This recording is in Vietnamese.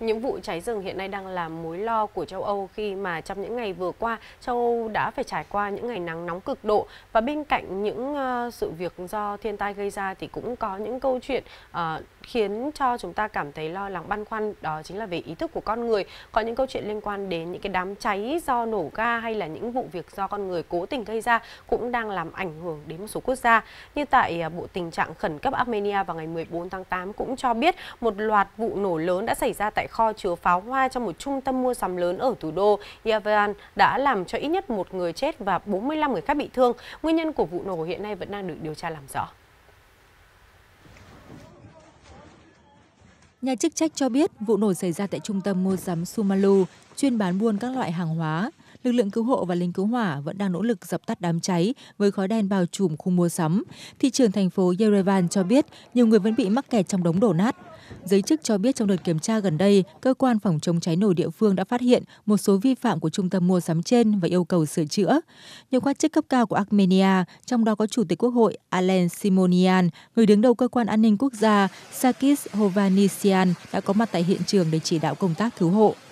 Những vụ cháy rừng hiện nay đang là mối lo của châu Âu khi mà trong những ngày vừa qua, châu Âu đã phải trải qua những ngày nắng nóng cực độ và bên cạnh những uh, sự việc do thiên tai gây ra thì cũng có những câu chuyện uh, khiến cho chúng ta cảm thấy lo lắng băn khoăn đó chính là về ý thức của con người. Có những câu chuyện liên quan đến những cái đám cháy do nổ ga hay là những vụ việc do con người cố tình gây ra cũng đang làm ảnh hưởng đến một số quốc gia. Như tại à, Bộ Tình trạng Khẩn cấp Armenia vào ngày 14 tháng 8 cũng cho biết một loạt vụ nổ lớn đã xảy ra tại kho chứa pháo hoa trong một trung tâm mua sắm lớn ở thủ đô Yerevan đã làm cho ít nhất một người chết và 45 người khác bị thương. Nguyên nhân của vụ nổ hiện nay vẫn đang được điều tra làm rõ. Nhà chức trách cho biết vụ nổ xảy ra tại trung tâm mua sắm Sumalu, chuyên bán buôn các loại hàng hóa. Lực lượng cứu hộ và lính cứu hỏa vẫn đang nỗ lực dập tắt đám cháy với khói đen bao trùm khu mua sắm. Thị trường thành phố Yerevan cho biết nhiều người vẫn bị mắc kẹt trong đống đổ nát. Giới chức cho biết trong đợt kiểm tra gần đây, cơ quan phòng chống cháy nổ địa phương đã phát hiện một số vi phạm của trung tâm mua sắm trên và yêu cầu sửa chữa. Nhiều quan chức cấp cao của Armenia, trong đó có Chủ tịch Quốc hội Alen Simonian, người đứng đầu cơ quan an ninh quốc gia Sakis Hovanisian đã có mặt tại hiện trường để chỉ đạo công tác cứu hộ.